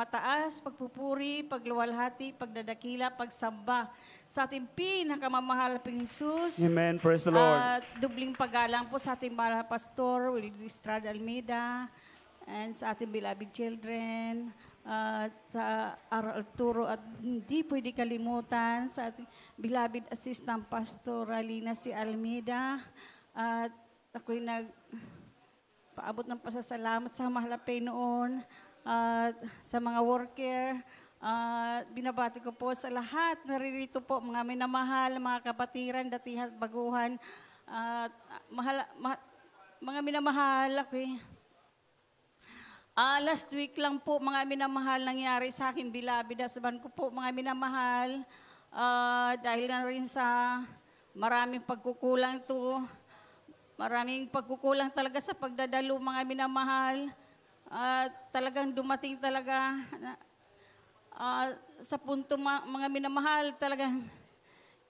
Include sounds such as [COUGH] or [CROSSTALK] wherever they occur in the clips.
mataas, pagpupuri, pagluwalhati, pagdadakila, pagsamba sa ating pinakamamahal na Jesus. Amen. Praise the Lord. At uh, dubling pagalang po sa ating mahal pastor, Will Estrada Almeida, and sa ating beloved children, at uh, sa Aral Arturo at hindi pwede kalimutan sa ating beloved assistant pastor Alina si Almeida at ako'y nag paabot ng pasasalamat sa mahal noon at uh, sa mga worker, uh, binabati ko po sa lahat, naririto po mga minamahal, mga kapatiran, datihan, baguhan, at uh, mahal, ma, mga minamahal ako eh. Ah, uh, last week lang po mga minamahal nangyari sa akin bilabida sa ko po mga minamahal uh, dahil na rin sa maraming pagkukulang to maraming pagkukulang talaga sa pagdadalo mga minamahal uh, talagang dumating talaga uh, sa punto ma- mga minamahal, talagang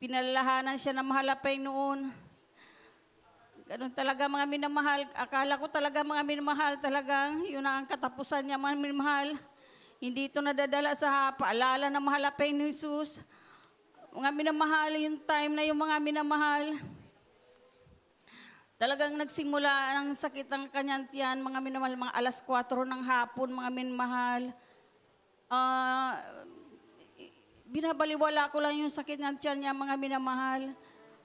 pinalahanan siya na mahalapay noon. Ganun talaga mga minamahal. Akala ko talaga mga minamahal talaga, yun ang katapusan niya mga minamahal. Hindi ito nadadala sa paalala ng mahalapay ni Jesus. Mga minamahal, yung time na yung mga minamahal, Talagang nagsimula ang sakit ng kanyang tiyan, mga minamahal, mga alas 4 ng hapon, mga minamahal. Uh, ah, binabaliwala ko lang yung sakit ng tiyan niya, mga minamahal.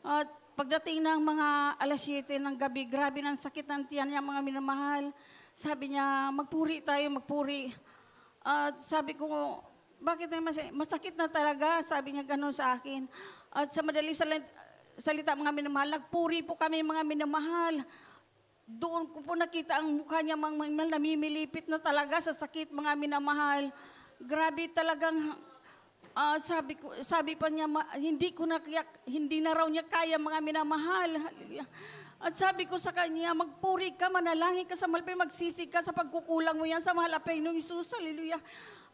At pagdating ng mga alas 7 ng gabi, grabe ng sakit ng tiyan niya, mga minamahal. Sabi niya, magpuri tayo, magpuri. At sabi ko, bakit masakit na talaga? Sabi niya gano'n sa akin. At sa madali sa salita mga minamahal. Nagpuri po kami mga minamahal. Doon ko po nakita ang mukha niya mga minamahal. Namimilipit na talaga sa sakit mga minamahal. Grabe talagang uh, sabi, ko, sabi pa niya, hindi ko na kaya, hindi na raw niya kaya mga minamahal. Hallelujah. At sabi ko sa kanya, magpuri ka, manalangin ka sa malapit, magsisig ka sa pagkukulang mo yan sa malapay ng Isus. Hallelujah.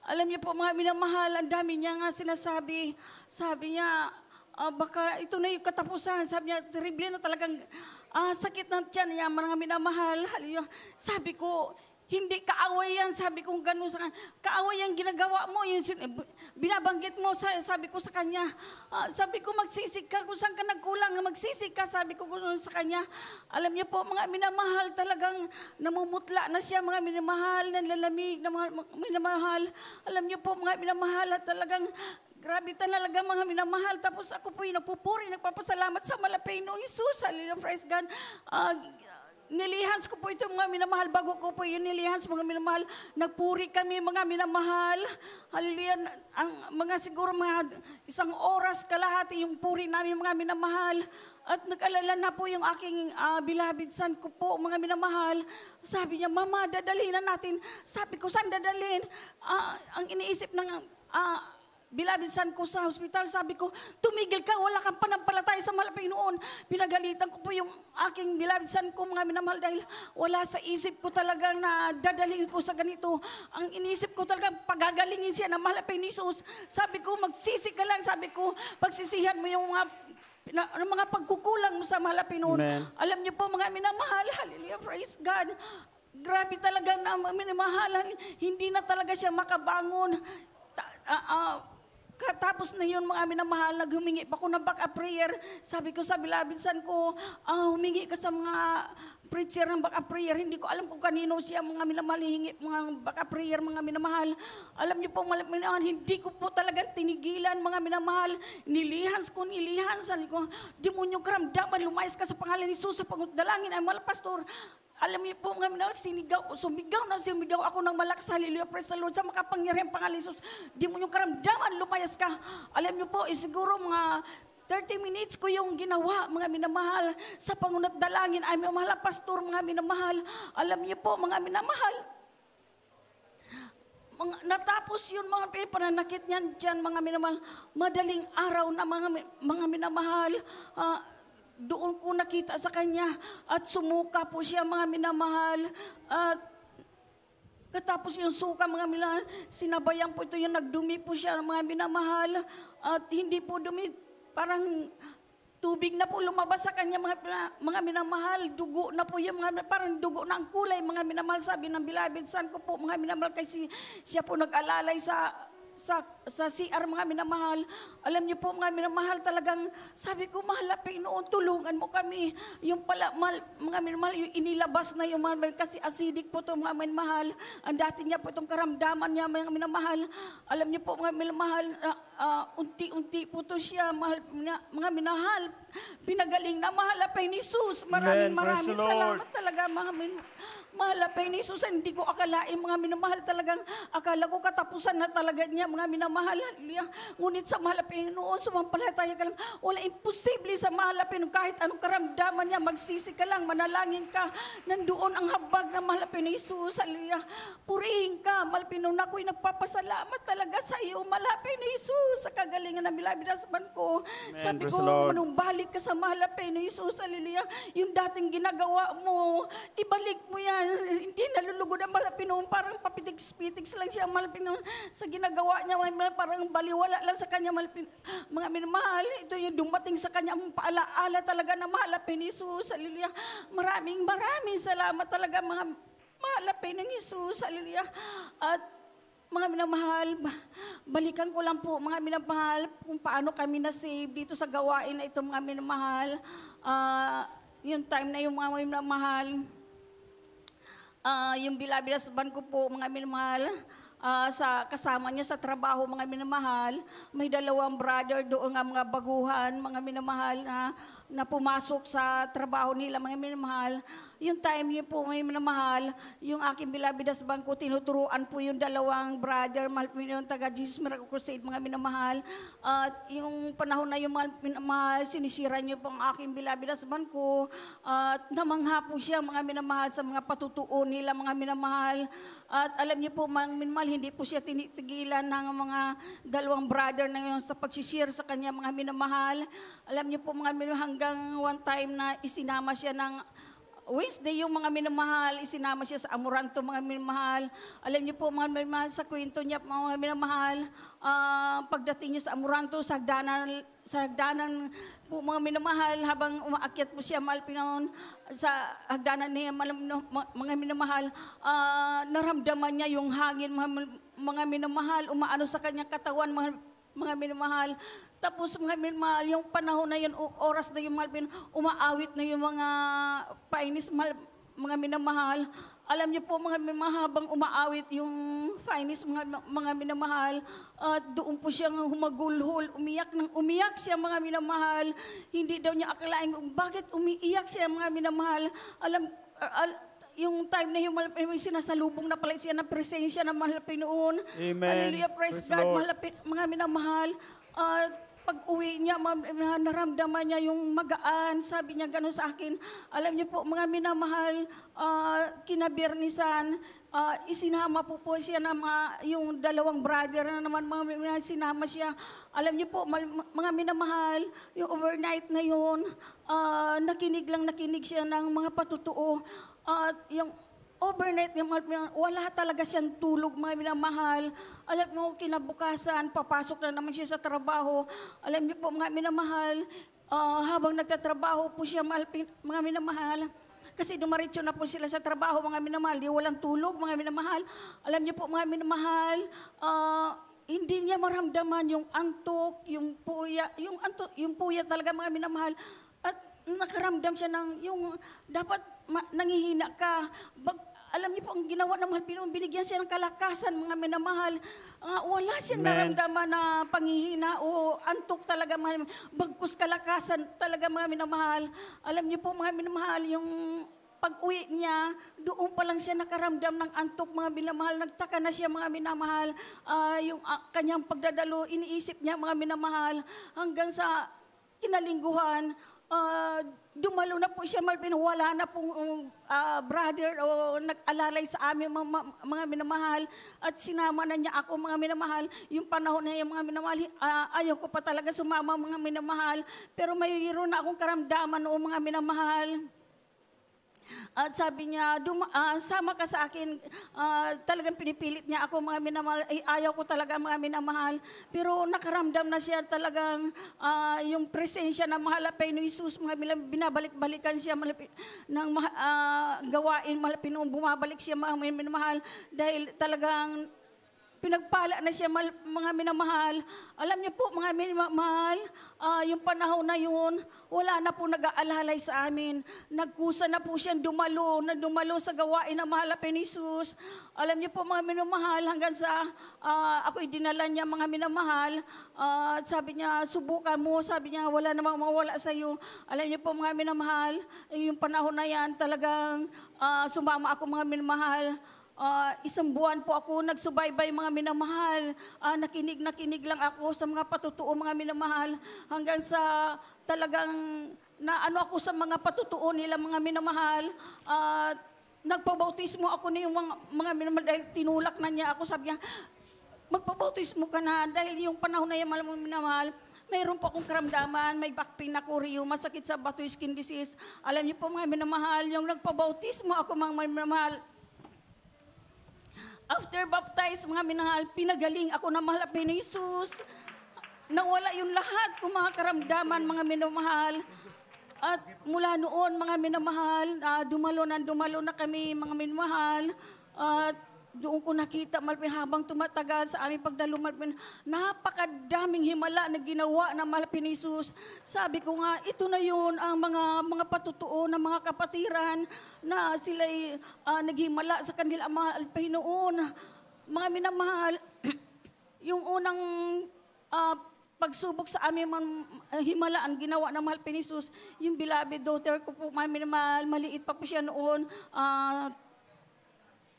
Alam niyo po mga minamahal, ang dami niya nga sinasabi. Sabi niya, uh, baka ito na yung katapusan. Sabi niya, terrible na talagang uh, sakit ng tiyan niya, mga minamahal. Sabi ko, hindi kaaway yan, sabi kong ganun sa kanya. Kaaway ang ginagawa mo, yung binabanggit mo, sa, sabi ko sa kanya. Uh, sabi ko, magsisig ka, kung saan ka nagkulang, magsisig ka, sabi ko sa kanya. Alam niya po, mga minamahal talagang namumutla na siya, mga minamahal, nanlalamig, na mga minamahal. Alam niyo po, mga minamahal, talagang Grabe talaga mga minamahal. Tapos ako po yung nagpupuri, nagpapasalamat sa malapinong Isus. Hallelujah, praise God. Uh, ah, nilihans ko po ito mga minamahal. Bago ko po yun nilihans mga minamahal. Nagpuri kami mga minamahal. Hallelujah. Ang mga siguro mga isang oras kalahati yung puri namin mga minamahal. At nag-alala na po yung aking uh, ah, bilabid ko po mga minamahal. Sabi niya, Mama, dadalhin na natin. Sabi ko, saan dadalhin? Uh, ang iniisip ng uh, bilabisan ko sa hospital, sabi ko, tumigil ka, wala kang panampalatay sa malapit noon. Pinagalitan ko po yung aking bilabisan ko, mga minamahal, dahil wala sa isip ko talaga na dadalhin ko sa ganito. Ang inisip ko talaga, pagagalingin siya na malapit ni Jesus. Sabi ko, magsisi ka lang, sabi ko, pagsisihan mo yung mga na, ng mga pagkukulang mo sa mahal Pinoon. Alam niyo po mga minamahal, hallelujah, praise God. Grabe talaga na minamahal, hindi na talaga siya makabangon. Ta, uh, uh, Katapos na yun, mga minamahal, naghumingi pa ko ng back up prayer. Sabi ko sa bilabinsan ko, ah, humingi ka sa mga preacher ng back up prayer. Hindi ko alam kung kanino siya mga minamahal, hingi mga back up prayer, mga minamahal. Alam niyo po, mga minamahal, hindi ko po talagang tinigilan, mga minamahal. Nilihans ko, nilihans. Sabi ko, demonyo karamdaman, lumayas ka sa pangalan ni Jesus sa pagdalangin. Ay, mal, pastor, alam niyo po nga, na, sinigaw, sumigaw na sumigaw ako ng malakas. Hallelujah, praise the Lord. Sa makapangyarihan pangalan di mo yung karamdaman, lumayas ka. Alam niyo po, eh, siguro mga 30 minutes ko yung ginawa, mga minamahal, sa pangunat dalangin. Ay, minamahal, pastor, mga minamahal. Alam niyo po, mga minamahal, mga, natapos yun mga pinanakit niyan dyan mga minamahal madaling araw na mga mga minamahal uh, doon ko nakita sa kanya at sumuka po siya mga minamahal at katapos yung suka mga minamahal, sinabayan po ito yung nagdumi po siya ng mga minamahal at hindi po dumi, parang tubig na po lumabas sa kanya mga, mga minamahal, dugo na po yung mga, parang dugo na ang kulay mga minamahal, sabi ng bilabid, saan ko po mga minamahal kasi siya po nag-alalay sa, sa sa CR mga minamahal. Alam niyo po mga minamahal talagang sabi ko mahal na Panginoon tulungan mo kami. Yung pala mahal, mga minamahal yung inilabas na yung mga kasi acidic po to mga minamahal. Ang dati niya po itong karamdaman niya mga minamahal. Alam niyo po mga minamahal uh, uh, unti-unti po to siya mahal mina, mga minamahal, pinagaling na mahal na ni Jesus. Maraming maraming salamat talaga mga minamahal. Mahal na ni Jesus. Hindi ko akalain mga minamahal talagang akala ko katapusan na talaga niya mga minamahal mahal, hallelujah. Ngunit sa mahal na Panginoon, sumampalataya ka lang. Wala imposible sa mahal na Panginoon. Kahit anong karamdaman niya, magsisi ka lang, manalangin ka. Nandoon ang habag ng mahal na Panginoon Jesus, hallelujah. Purihin ka, mahal Panginoon. Ako'y nagpapasalamat talaga sa iyo, mahal na Panginoon Jesus, sa kagalingan na milabinasaban ko. Amen. Sabi Praise ko, manumbalik ka sa mahal na Panginoon Jesus, hallelujah. Yung dating ginagawa mo, ibalik mo yan. Hindi nalulugod ang mahal na Panginoon. Parang papitiks-pitiks lang siya ang mahal na Panginoon. Sa ginagawa niya, naman parang baliwala lang sa kanya. Malapin, [GASPS] mga minamahal, ito yung dumating sa kanya. Ang paalaala talaga na mahalapin ni Jesus. Hallelujah. Maraming maraming salamat talaga mga mahalapin ng Jesus. Hallelujah. At mga minamahal, balikan ko lang po, mga minamahal, kung paano kami na-save dito sa gawain na ito, mga minamahal. Uh, yung time na yung mga minamahal, uh, yung bilabila sa ko po, mga minamahal, uh, sa kasama niya sa trabaho, mga minamahal. May dalawang brother doon nga mga baguhan, mga minamahal na, na pumasok sa trabaho nila, mga minamahal. Yung time niyo po, mga minamahal, yung aking bilabidas bangko, tinuturuan po yung dalawang brother, mahal yung taga Jesus Miracle Crusade, mga minamahal. At uh, yung panahon na yung mga minamahal, sinisira niyo po ang aking bilabidas bangko. At uh, namangha po siya, mga minamahal, sa mga patutuo nila, mga minamahal. At alam niyo po, mga minamahal, hindi po siya tinitigilan ng mga dalawang brother na yon sa pagsishare sa kanya mga minamahal. Alam niyo po mga minamahal, hanggang one time na isinama siya ng Wednesday, yung mga minamahal, isinama siya sa Amoranto, mga minamahal. Alam niyo po, mga minamahal, sa kwento niya, mga minamahal, uh, pagdating niya sa Amoranto, sa hagdanan, sa hagdanan po, mga minamahal, habang umaakyat po siya, mahal Pinoon, sa hagdanan niya, mga minamahal, uh, naramdaman niya yung hangin, mga, mga minamahal, umaano sa kanyang katawan, mga mga minamahal. Tapos mga minamahal, yung panahon na yun, oras na yung mga malpin, umaawit na yung mga painis, mga minamahal. Alam niyo po mga minamahal, mahabang umaawit yung finest mga, mga minamahal at uh, doon po siyang humagulhol, umiyak ng umiyak siya mga minamahal. Hindi daw niya akalain bakit umiiyak siya mga minamahal. Alam al, yung time na yung, yung sinasalubong na pala siya ng presensya ng mahal Pinoon. Amen. Hallelujah, praise, praise God, mahal, mga minamahal. Uh, pag-uwi niya, naramdaman niya yung magaan. Sabi niya gano'n sa akin, alam niyo po, mga minamahal, uh, ah, kinabirnisan, uh, ah, isinama po po siya na mga, yung dalawang brother na naman, mga, mga sinama siya. Alam niyo po, mal- mga minamahal, yung overnight na yun, uh, nakinig lang nakinig siya ng mga patutuo. At yung overnight, yung, wala talaga siyang tulog, mga minamahal. Alam mo, kinabukasan, papasok na naman siya sa trabaho. Alam niyo po, mga minamahal, uh, habang nagtatrabaho po siya, mga minamahal, kasi dumaritso na po sila sa trabaho, mga minamahal, di walang tulog, mga minamahal. Alam niyo po, mga minamahal, uh, hindi niya maramdaman yung antok, yung puya, yung antok, yung puya talaga, mga minamahal. At nakaramdam siya ng yung dapat ma, nangihina ka. Bag, alam niyo po, ang ginawa ng mahal Pinoon, binigyan siya ng kalakasan, mga minamahal. Uh, wala siyang Amen. naramdaman na pangihina o antok talaga, mga Bagkus kalakasan talaga, mga minamahal. Alam niyo po, mga minamahal, yung pag-uwi niya, doon pa lang siya nakaramdam ng antok, mga minamahal. Nagtaka na siya, mga minamahal. Uh, yung uh, kanyang pagdadalo, iniisip niya, mga minamahal. Hanggang sa kinalingguhan, uh, dumalo na po siya, wala na pong uh, brother o nag-alalay sa amin mga, mga minamahal at sinama na niya ako mga minamahal. Yung panahon na yung mga minamahal, uh, ayaw ko pa talaga sumama mga minamahal pero mayroon na akong karamdaman noong mga minamahal. At sabi niya, Duma, uh, sama ka sa akin. Uh, talagang pinipilit niya ako mga minamahal. Ay, eh, ayaw ko talaga mga minamahal. Pero nakaramdam na siya talagang uh, yung presensya ng mahal na mahalapay ni Mga minamahal, binabalik-balikan siya malapit, ng uh, gawain. Malapit nung bumabalik siya mga minamahal. Dahil talagang pinagpala na siya mal, mga minamahal. Alam niyo po, mga minamahal, uh, yung panahon na yun, wala na po nag-aalalay sa amin. Nagkusa na po siyang dumalo, na dumalo sa gawain ng mahalapin ni Jesus. Alam niyo po, mga minamahal, hanggang sa uh, ako'y dinala niya, mga minamahal, uh, sabi niya, subukan mo, sabi niya, wala namang mawala sa iyo. Alam niyo po, mga minamahal, eh, yung panahon na yan, talagang uh, sumama ako, mga minamahal, Uh, isang buwan po ako nagsubaybay mga minamahal. Uh, nakinig, nakinig lang ako sa mga patutuo mga minamahal hanggang sa talagang na ano ako sa mga patutuo nila mga minamahal. Uh, nagpabautismo ako na yung mga, mga minamahal dahil tinulak na niya ako. Sabi niya, magpabautismo ka na dahil yung panahon na yung mga minamahal, mayroon po akong karamdaman, may back pain ako, rheuma, sakit sa bato skin disease. Alam niyo po mga minamahal, yung nagpabautismo ako mga minamahal, After baptize, mga minahal, pinagaling ako na mahal ni Jesus. Nawala yung lahat kong mga karamdaman, mga minamahal. At mula noon, mga minamahal, uh, dumalo na dumalo na kami, mga minamahal. At doon ko nakita, Malpin, habang tumatagal sa aming pagdalo, napakadaming himala na ginawa na Malpin Jesus. Sabi ko nga, ito na yun ang mga, mga patutuo ng mga kapatiran na sila uh, ah, naghimala sa kanila mahal Panginoon. Mga minamahal, [CLEARS THROAT] yung unang uh, pagsubok sa aming man, uh, ah, himala ang ginawa ng mahal Jesus, yung bilabi daughter ko po, mga minamahal, maliit pa po siya noon, uh,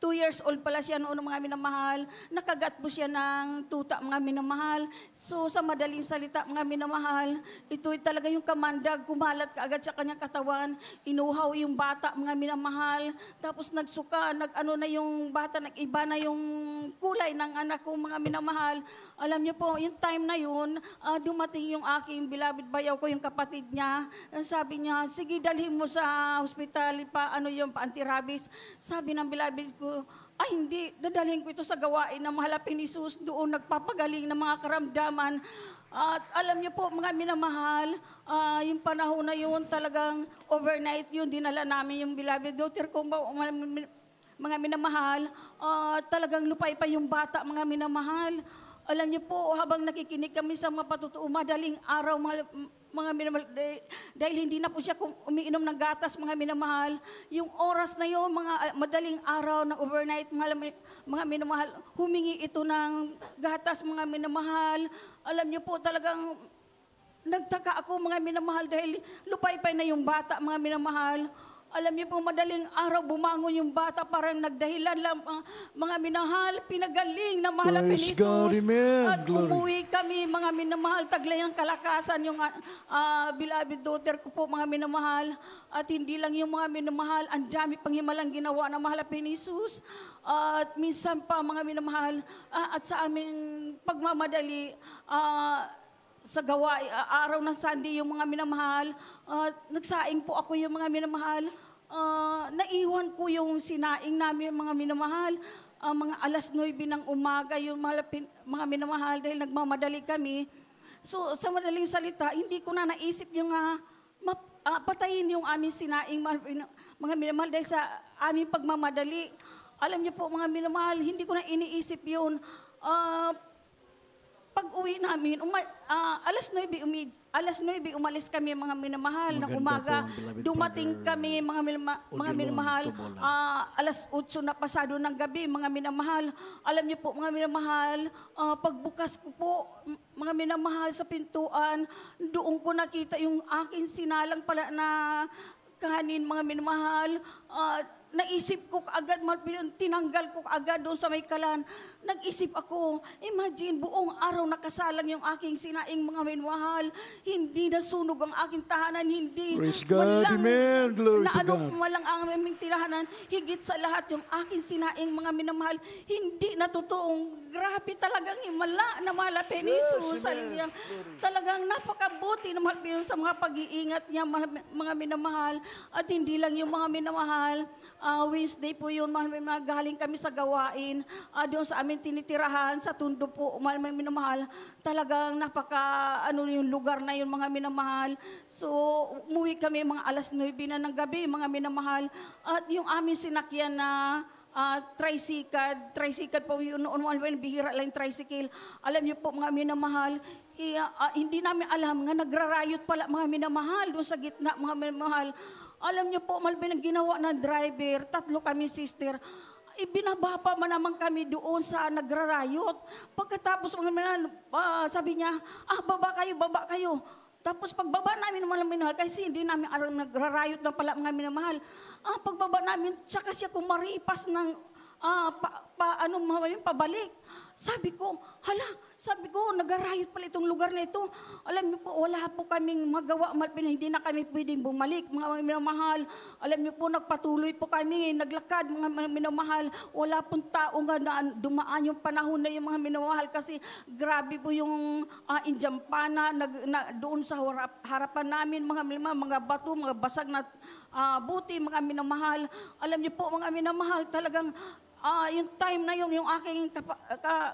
Two years old pala siya noon mga minamahal. Nakagat po siya ng tuta mga minamahal. So sa madaling salita mga minamahal, ito talaga yung kamandag. Kumalat agad sa kanyang katawan. Inuhaw yung bata mga minamahal. Tapos nagsuka, nagano na yung bata, nagiba na yung kulay ng anak ko mga minamahal. Alam niyo po, yung time na yun, uh, dumating yung aking bilabid bayaw ko, yung kapatid niya. Ah, sabi niya, sige dalhin mo sa hospital, pa ano yung pa paantirabis. Sabi ng bilabid ko, ay hindi, dadalhin ko ito sa gawain ng mahalapin ni Jesus doon, nagpapagaling ng mga karamdaman. At alam niyo po, mga minamahal, uh, yung panahon na yun, talagang overnight yun, dinala namin yung beloved daughter ko, mga minamahal, uh, talagang lupay pa yung bata, mga minamahal. Alam niyo po, habang nakikinig kami sa mga patutuo, madaling araw, mga, mga minamahal, dahil hindi na po siya umiinom ng gatas, mga minamahal, yung oras na yun, mga ah, madaling araw ng overnight, mga, mga minamahal, humingi ito ng gatas, mga minamahal. Alam niyo po talagang, nagtaka ako mga minamahal dahil lupay-pay na yung bata, mga minamahal. Alam niyo po, madaling araw bumangon yung bata parang nagdahilan lang uh, mga minahal, pinagaling na mahal ang Praise Jesus. God, At Glory. umuwi kami, mga minamahal, taglay ang kalakasan yung uh, ah, uh, ah, bilabid daughter ko po, mga minamahal. At hindi lang yung mga minamahal, ang dami pang himalang ginawa na mahal ang Jesus. Uh, at minsan pa, mga minamahal, uh, at sa aming pagmamadali, uh, sa gawa, ah, araw ng Sunday, yung mga minamahal, uh, nagsaing po ako yung mga minamahal, uh, naiwan ko yung sinaing namin yung mga minamahal, uh, mga alas 9 ng umaga yung mga, mga minamahal dahil nagmamadali kami. So sa madaling salita, hindi ko na naisip yung uh, map, uh, patayin yung aming sinaing mga minamahal dahil sa aming pagmamadali. Alam niyo po mga minamahal, hindi ko na iniisip yun. Uh, pag uwi namin, uma, uh, alas 9, umi, alas 9 umalis kami mga minamahal Maganda ng umaga. Po, Dumating brother, kami mga, minama, mga minamahal, uh, alas 8 na pasado ng gabi mga minamahal. Alam niyo po mga minamahal, uh, pagbukas ko po mga minamahal sa pintuan, doon ko nakita yung akin sinalang pala na kahanin mga minamahal. Uh, naisip ko agad, tinanggal ko agad doon sa may kalan Nag-isip ako, imagine buong araw nakasalang yung aking sinaing mga minwahal. Hindi nasunog ang aking tahanan, hindi. Praise God, walang, Glory na, to ano, God. Walang ang aming tinahanan, higit sa lahat yung aking sinaing mga minamahal. Hindi na totoong, grabe talagang himala eh, na malapin ni sa Jesus. Talagang napakabuti na malapin sa mga pag-iingat niya, mga minamahal. At hindi lang yung mga minamahal, uh, Wednesday po yun, mahal mga galing kami sa gawain, uh, doon sa amin namin tinitirahan sa Tundo po, mahal may minamahal. Talagang napaka, ano yung lugar na yun, mga minamahal. So, umuwi kami mga alas 9 na ng gabi, mga minamahal. At yung aming sinakyan na uh, tricycad, tricycad po yun noon, one way, bihira lang yung tricycle. Alam niyo po mga minamahal, eh, uh, hindi namin alam nga nagrarayot pala mga minamahal doon sa gitna mga minamahal. Alam niyo po, malbin ang ginawa ng driver, tatlo kami sister ibinababa man naman kami doon sa nagrarayot. Pagkatapos, uh, sabi niya, ah, baba kayo, baba kayo. Tapos pagbaba namin ng mga minahal, kasi hindi namin alam nagrarayot na pala mga minamahal. Ah, pagbaba namin, tsaka siya kumaripas ng ah, pa, pa, ano, pabalik. Sabi ko, hala, sabi ko, nagarayot pala itong lugar na ito. Alam niyo po, wala po kaming magawa, malpin, hindi na kami pwedeng bumalik, mga minamahal. Alam niyo po, nagpatuloy po kami, naglakad, mga minamahal. Wala pong tao nga na dumaan yung panahon na yung mga minamahal kasi grabe po yung uh, injampana nag, na, doon sa harap, harapan namin, mga minamahal, mga bato, mga basag na uh, buti, mga minamahal. Alam niyo po, mga minamahal, talagang Ah, yung time na yun, yung aking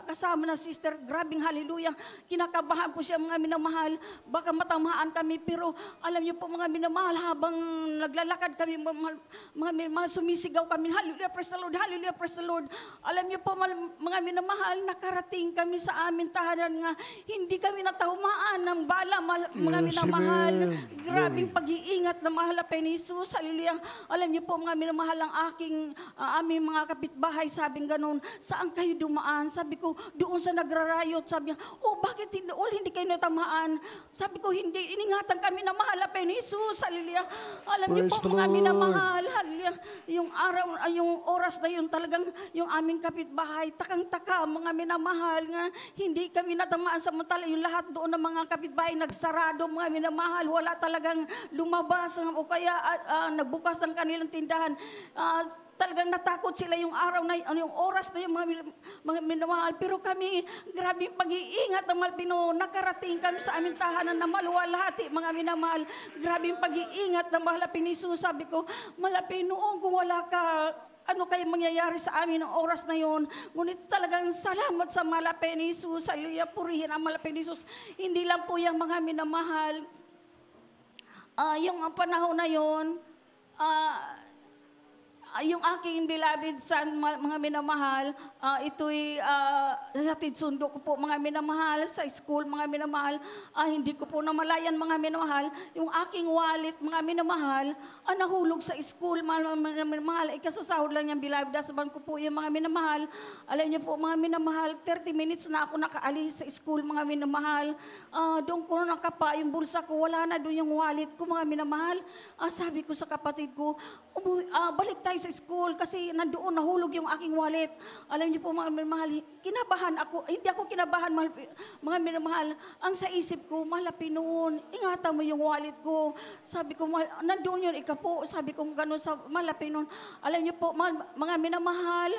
kasama na sister, grabing hallelujah, kinakabahan po siya mga minamahal, baka matamaan kami, pero alam niyo po mga minamahal, habang naglalakad kami, mga, mga minamahal, sumisigaw kami, hallelujah, praise the Lord, hallelujah, praise the Lord. Alam niyo po mga minamahal, nakarating kami sa amin tahanan nga, hindi kami natahumaan ng bala, mga minamahal, amen. grabing pag-iingat na mahalapan ni Jesus, hallelujah. Alam niyo po mga minamahal, ang aking, uh, aming mga kapitbahay, bahay, sabi ganun, saan kayo dumaan? Sabi ko, doon sa nagrarayot. Sabi niya, oh, bakit hindi, all hindi kayo natamaan? Sabi ko, hindi, iningatan kami na mahal pa ni Jesus, hallelujah. Alam niyo po, kung kami na mahal, hallelujah. Yung araw, ay, yung oras na yun talagang, yung aming kapitbahay, takang-taka, mga minamahal nga, hindi kami natamaan sa matala. Yung lahat doon ng mga kapitbahay, nagsarado, mga minamahal, wala talagang lumabas, o kaya uh, uh, nagbukas ng kanilang tindahan. Uh, Talagang natakot sila yung araw na ano yung oras na yung mga, mga minamahal. Pero kami, grabe pag-iingat ng Malbino. Nakarating kami sa aming tahanan na maluwalhati, mga minamahal. Grabe pag-iingat ng Malapin ni Sabi ko, malapin noon kung wala ka, ano kayo mangyayari sa amin ng oras na yon. Ngunit talagang salamat sa Malapin ni Saluya, purihin ang Malapin ni Hindi lang po yung mga minamahal. Uh, yung ang panahon na yon, uh, ah, Ah, yung aking beloved son, mga minamahal, uh, ito'y uh, hatid sundo ko po, mga minamahal, sa school, mga minamahal, uh, hindi ko po namalayan, mga minamahal, yung aking wallet, mga minamahal, uh, nahulog sa school, mga minamahal, ikasasahod eh, lang yung beloved, dasaban ko po yung mga minamahal, alam niyo po, mga minamahal, 30 minutes na ako nakaalis sa school, mga minamahal, uh, doon ko nakapa, yung bulsa ko, wala na doon yung wallet ko, mga minamahal, uh, sabi ko sa kapatid ko, uh, balik tayo sa sa school kasi nandoon nahulog yung aking wallet. Alam niyo po mga mahal, kinabahan ako, hindi ako kinabahan mahal, mga minamahal. Ang sa isip ko, malapi noon, ingatan mo yung wallet ko. Sabi ko, nandoon yun, ikaw po. Sabi ko, ganun sa malapi noon. Alam niyo po mahal, mga minamahal,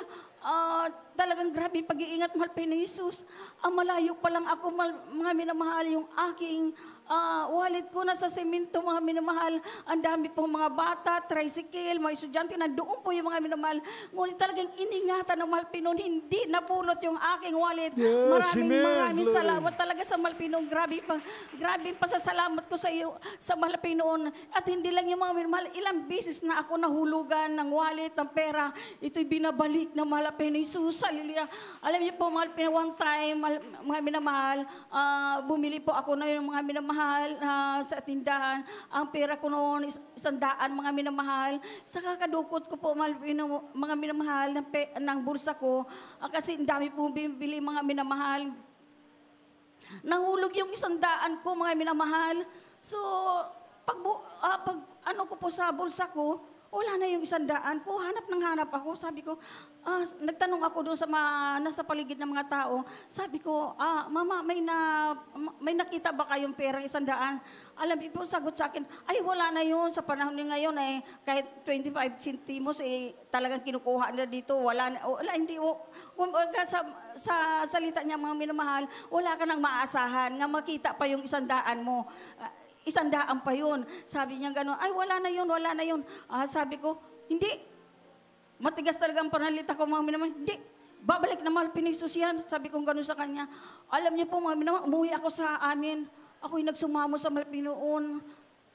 uh, talagang grabe pag-iingat mahal pa Jesus. Ang malayo pa lang ako, mga minamahal, yung aking uh, wallet ko na sa semento, mga minamahal. Ang dami pong mga bata, tricycle, mga estudyante, nandoon po yung mga minamahal. Ngunit talagang iningatan ng Malpinon, hindi napulot yung aking wallet. Yes, maraming amen. maraming salamat talaga sa Malpinon. Grabe, pa, grabe pa sa salamat ko sa iyo, sa Malpinon. At hindi lang yung mga minamahal, ilang beses na ako nahulugan ng wallet, ng pera. Ito'y binabalik ng Malpinon. Jesus, hallelujah. Alam niyo po, Malpinon, one time, mga minamahal, uh, bumili po ako na yung mga minamahal minamahal uh, sa tindahan. Ang pera ko noon, isang daan, mga minamahal. Sa kakadukot ko po mga minamahal ng, pe, ng bursa ko. Uh, kasi ang dami po bibili mga minamahal. Nahulog yung isang daan ko mga minamahal. So, pag, uh, ah, pag ano ko po sa bursa ko, wala na yung isandaan ko. Hanap ng hanap ako. Sabi ko, ah, nagtanong ako doon sa mga, nasa paligid ng mga tao. Sabi ko, ah, mama, may, na, may nakita ba kayong perang isandaan? Alam niyo po, sagot sa akin, ay wala na yun. Sa panahon niya ngayon, eh, kahit 25 centimos, eh, talagang kinukuha na dito. Wala na, wala, hindi, oh, sa, sa salita niya, mga minamahal, wala ka nang maasahan nga makita pa yung isandaan mo. Uh, isandaan pa yun. Sabi niya gano'n, ay wala na yun, wala na yun. Ah, sabi ko, hindi. Matigas talaga ang panalita ko mga minamahal. Hindi. Babalik na mahal yan. Sabi ko gano'n sa kanya. Alam niya po mga minamahal, umuwi ako sa amin. Ako'y nagsumamo sa malpinoon.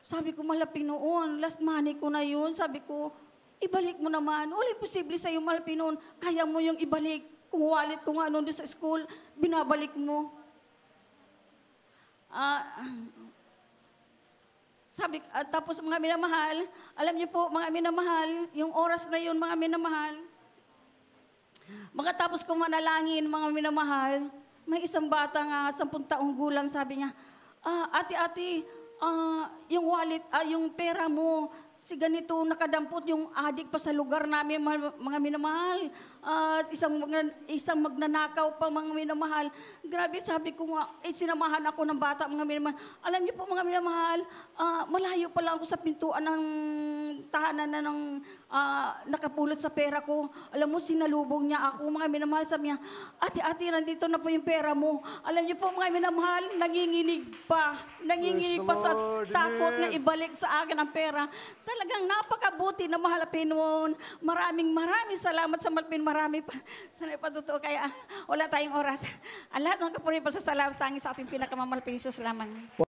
Sabi ko, malpinoon, Last money ko na yun. Sabi ko, ibalik mo naman. Wala posible sa'yo malapin noon. Kaya mo yung ibalik. Kung wallet ko nga noon sa school, binabalik mo. Ah, sabi, at ah, tapos mga minamahal, alam niyo po, mga minamahal, yung oras na yun, mga minamahal, Makatapos ko manalangin, mga minamahal, may isang bata nga, sampung taong gulang, sabi niya, ah, ati-ati, ah, yung wallet, ah, yung pera mo, si ganito nakadampot yung adik pa sa lugar namin, mga, mga minamahal. At uh, isang, mga, isang magnanakaw pa, mga minamahal. Grabe, sabi ko nga, eh, sinamahan ako ng bata, mga minamahal. Alam niyo po, mga minamahal, uh, malayo pa lang ako sa pintuan ng tahanan na ng uh, ah, nakapulot sa pera ko. Alam mo, sinalubong niya ako, mga minamahal, sa niya, ate, ate, nandito na po yung pera mo. Alam niyo po, mga minamahal, nanginginig pa. Nanginginig pa sa takot na ibalik sa akin ang pera. Talagang napakabuti na mahal Pinoon. Maraming maraming salamat sa Malpin. Marami pa. Sana pa Kaya ah, wala tayong oras. Ang ah, lahat ng kapuri pa sa salamat tangin sa ating pinakamamalpin. Jesus lamang.